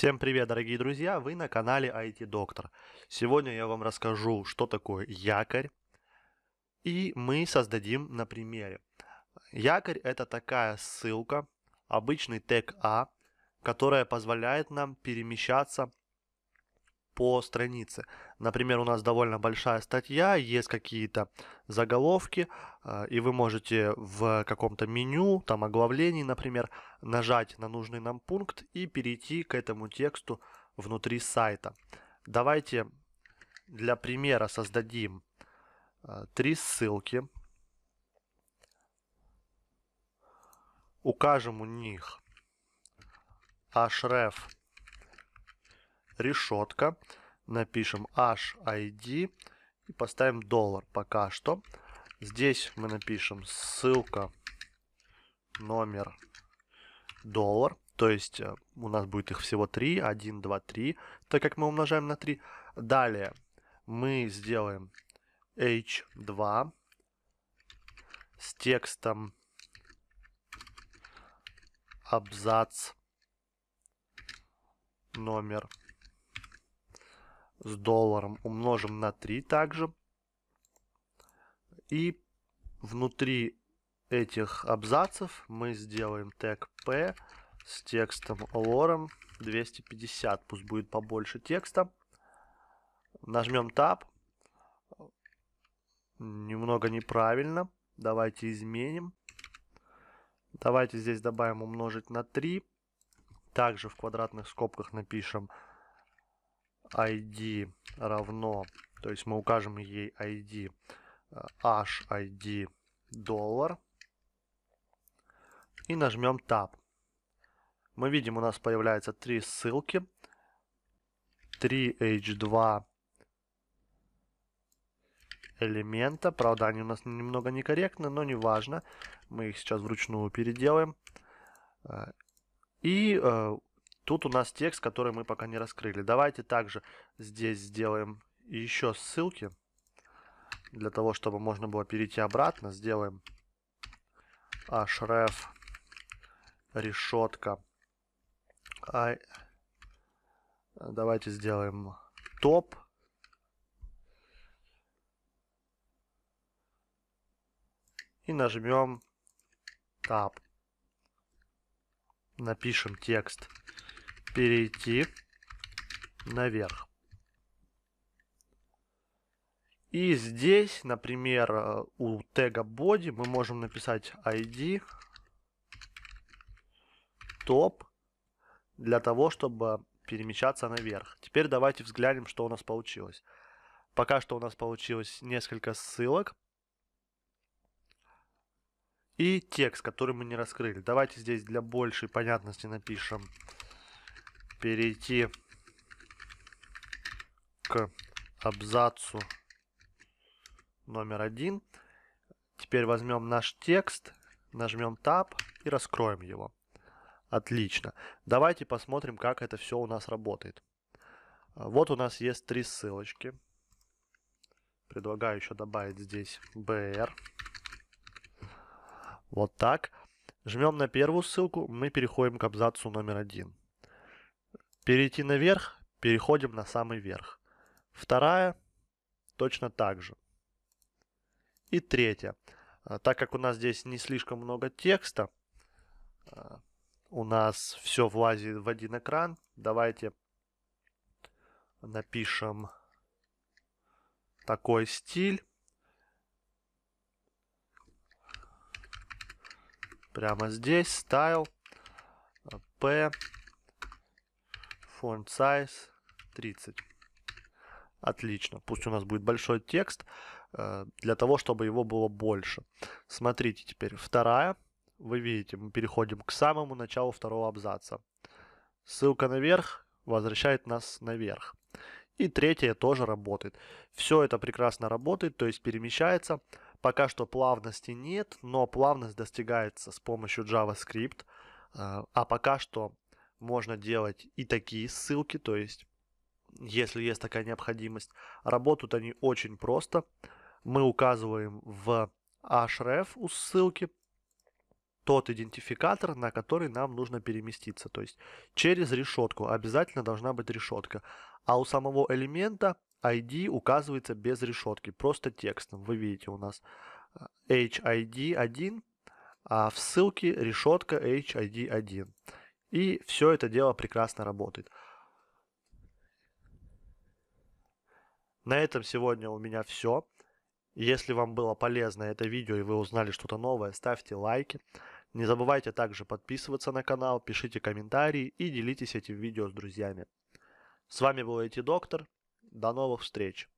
Всем привет, дорогие друзья! Вы на канале IT Доктор. Сегодня я вам расскажу, что такое якорь, и мы создадим на примере. Якорь это такая ссылка, обычный тег А, которая позволяет нам перемещаться по странице. Например, у нас довольно большая статья, есть какие-то заголовки, а, и вы можете в каком-то меню, там оглавлении, например, нажать на нужный нам пункт и перейти к этому тексту внутри сайта. Давайте для примера создадим а, три ссылки. Укажем у них href решетка. Напишем HID и поставим доллар пока что. Здесь мы напишем ссылка номер доллар. То есть э, у нас будет их всего 3, 1, 2, 3, так как мы умножаем на 3. Далее мы сделаем h2 с текстом абзац номер с долларом умножим на 3 также. И внутри этих абзацев мы сделаем тег P с текстом лором 250. Пусть будет побольше текста. Нажмем Tab. Немного неправильно. Давайте изменим. Давайте здесь добавим умножить на 3. Также в квадратных скобках напишем id равно, то есть мы укажем ей id h id доллар и нажмем Tab. Мы видим, у нас появляются три ссылки. 3h2 элемента. Правда, они у нас немного некорректны, но не важно. Мы их сейчас вручную переделаем. Э, и э, Тут у нас текст, который мы пока не раскрыли. Давайте также здесь сделаем еще ссылки, для того, чтобы можно было перейти обратно. Сделаем href решетка. А, давайте сделаем топ. И нажмем Tab. Напишем текст перейти наверх. И здесь, например, э, у тега body мы можем написать ID top для того, чтобы перемещаться наверх. Теперь давайте взглянем, что у нас получилось. Пока что у нас получилось несколько ссылок и текст, который мы не раскрыли. Давайте здесь для большей понятности напишем перейти к абзацу номер один. Теперь возьмем наш текст, нажмем Tab и раскроем его. Отлично. Давайте посмотрим, как это все у нас работает. Вот у нас есть три ссылочки. Предлагаю еще добавить здесь BR. Вот так. Жмем на первую ссылку, мы переходим к абзацу номер один. Перейти наверх, переходим на самый верх. Вторая точно так же. И третья. А, так как у нас здесь не слишком много текста, а, у нас все влазит в один экран. Давайте напишем такой стиль. Прямо здесь, style, p, а, font size 30. Отлично. Пусть у нас будет большой текст, э, для того, чтобы его было больше. Смотрите теперь, вторая. Вы видите, мы переходим к самому началу второго абзаца. Ссылка наверх возвращает нас наверх. И третье тоже работает. Все это прекрасно работает, то есть перемещается. Пока что плавности нет, но плавность достигается с помощью JavaScript. Э, а пока что можно делать и такие ссылки, то есть, если есть такая необходимость. Работают они очень просто. Мы указываем в href у ссылки тот идентификатор, на который нам нужно переместиться. То есть через решетку обязательно должна быть решетка. А у самого элемента ID указывается без решетки, просто текстом. Вы видите у нас HID1, э, а в ссылке решетка HID1. И все это дело прекрасно работает. На этом сегодня у меня все. Если вам было полезно это видео и вы узнали что-то новое, ставьте лайки. Не забывайте также подписываться на канал, пишите комментарии и делитесь этим видео с друзьями. С вами был IT Доктор. До новых встреч!